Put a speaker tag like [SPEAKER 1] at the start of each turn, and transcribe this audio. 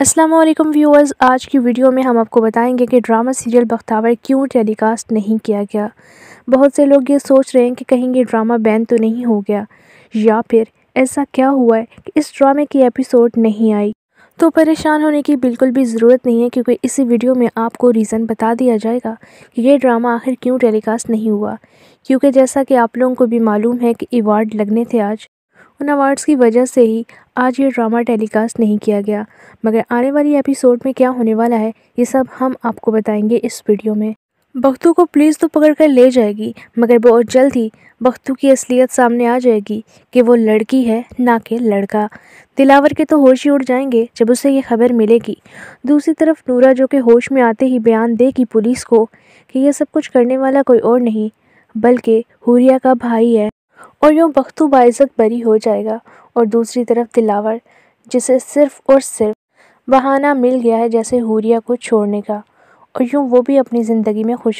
[SPEAKER 1] अस्सलाम वालेकुम व्यूअर्स आज की वीडियो में हम आपको बताएंगे कि ड्रामा सीरियल बख्तावर क्यों टेलीकास्ट नहीं किया गया बहुत से लोग ये सोच रहे हैं कि कहीं ये ड्रामा बैन तो नहीं हो गया या फिर ऐसा क्या हुआ है कि इस ड्रामे की एपिसोड नहीं आई तो परेशान होने की बिल्कुल भी ज़रूरत नहीं है क्योंकि इसी वीडियो में आपको रीज़न बता दिया जाएगा कि ये ड्रामा आखिर क्यों टेलीकास्ट नहीं हुआ क्योंकि जैसा कि आप लोगों को भी मालूम है कि अवार्ड लगने थे आज उन अवार्ड्स की वजह से ही आज ये ड्रामा टेलीकास्ट नहीं किया गया मगर आने वाली एपिसोड में क्या होने वाला है ये सब हम आपको बताएंगे इस वीडियो में बख्तू को पुलिस तो पकड़ कर ले जाएगी मगर बहुत जल्द ही बख्तू की असलियत सामने आ जाएगी कि वो लड़की है ना कि लड़का दिलावर के तो होश ही उड़ जाएंगे जब उसे ये खबर मिलेगी दूसरी तरफ नूरा जो कि होश में आते ही बयान देगी पुलिस को कि यह सब कुछ करने वाला कोई और नहीं बल्कि हुरिया का भाई है और यूँ बख्तू बाइज़त बरी हो जाएगा और दूसरी तरफ दिलावर जिसे सिर्फ़ और सिर्फ बहाना मिल गया है जैसे हूरिया को छोड़ने का और यूँ वो भी अपनी ज़िंदगी में खुश